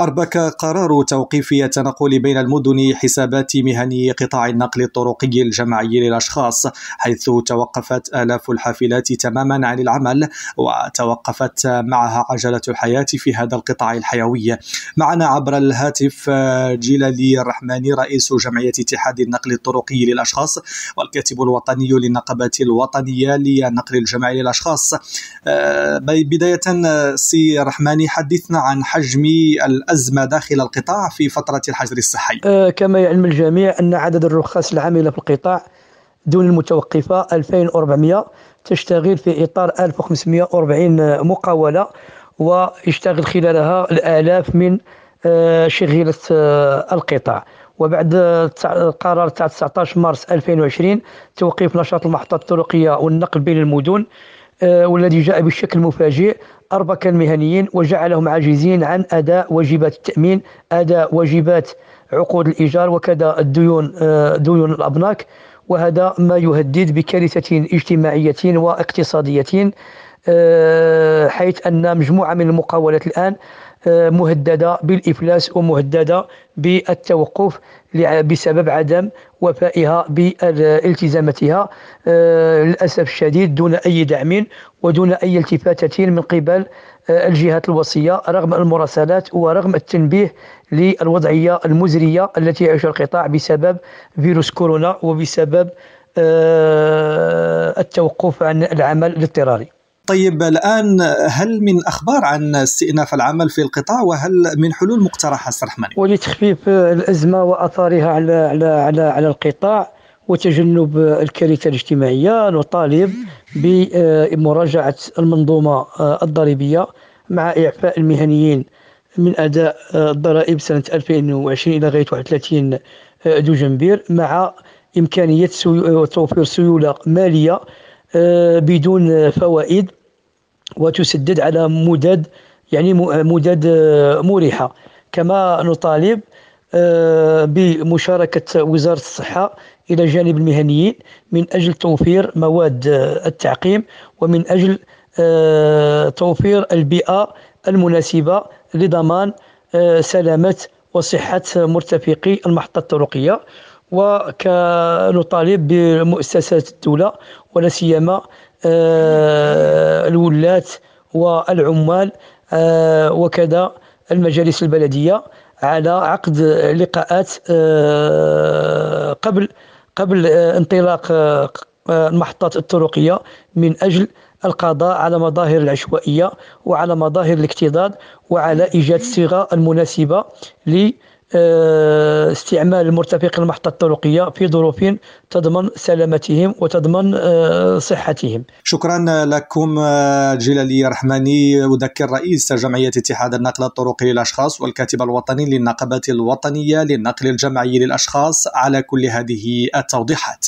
أربك قرار توقيف التنقل بين المدن حسابات مهني قطاع النقل الطرقي الجماعي للأشخاص حيث توقفت آلاف الحافلات تماما عن العمل وتوقفت معها عجلة الحياة في هذا القطاع الحيوي معنا عبر الهاتف آه، جلالي الرحماني رئيس جمعية اتحاد النقل الطرقي للأشخاص والكاتب الوطني للنقبة الوطنية للنقل الجماعي للأشخاص آه، بداية آه، سي رحماني حدثنا عن حجم أزمة داخل القطاع في فترة الحجر الصحي آه، كما يعلم الجميع أن عدد الرخاص العاملة في القطاع دون المتوقفة 2400 تشتغل في إطار 1540 مقاولة ويشتغل خلالها الآلاف من آه، شغيلة آه، القطاع وبعد القرار تاع 19 مارس 2020 توقيف نشاط المحطات الطرقية والنقل بين المدن آه، والذي جاء بشكل مفاجئ أربكا المهنيين وجعلهم عاجزين عن أداء واجبات التأمين أداء واجبات عقود الإيجار وكذا الديون آه، ديون الأبناك وهذا ما يهدد بكارثة اجتماعية واقتصادية آه، حيث أن مجموعة من المقاولات الآن آه، مهددة بالإفلاس ومهددة بالتوقف بسبب عدم وفائها بالتزاماتها آه، للأسف الشديد دون أي دعم ودون أي التفاتة من قبل الجهات الوصية رغم المراسلات ورغم التنبيه للوضعية المزرية التي يعيشها القطاع بسبب فيروس كورونا وبسبب التوقف عن العمل الاضطراري طيب الان هل من اخبار عن استئناف العمل في القطاع وهل من حلول مقترحه سرحماني ولتخفيف الازمه واثارها على على على, على القطاع وتجنب الكارثه الاجتماعيه نطالب بمراجعه المنظومه الضريبيه مع اعفاء المهنيين من اداء الضرائب سنه 2020 الى غايه 31 دجنبير مع امكانيه توفير سيوله ماليه بدون فوائد وتسدد على مدد يعني مدد آه، مريحه كما نطالب آه، بمشاركه وزاره الصحه الى جانب المهنيين من اجل توفير مواد آه، التعقيم ومن اجل توفير البيئه المناسبه لضمان سلامه وصحه مرتفقي المحطه الطرقيه وكنطالب بمؤسسات الدوله ولا سيما المولات والعمال آه، وكذا المجالس البلدية على عقد لقاءات آه، قبل قبل آه، انطلاق المحطات الطرقية من أجل القضاء على مظاهر العشوائية وعلى مظاهر الاكتضاد وعلى إيجاد الصيغة المناسبة آه، استعمال مرتفق المحطة الطرقية في ظروف تضمن سلامتهم وتضمن آه، صحتهم شكرا لكم آه، جلالي رحماني أذكر رئيس جمعية اتحاد النقل الطرقي للأشخاص والكاتب الوطني للنقبة الوطنية للنقل الجمعي للأشخاص على كل هذه التوضيحات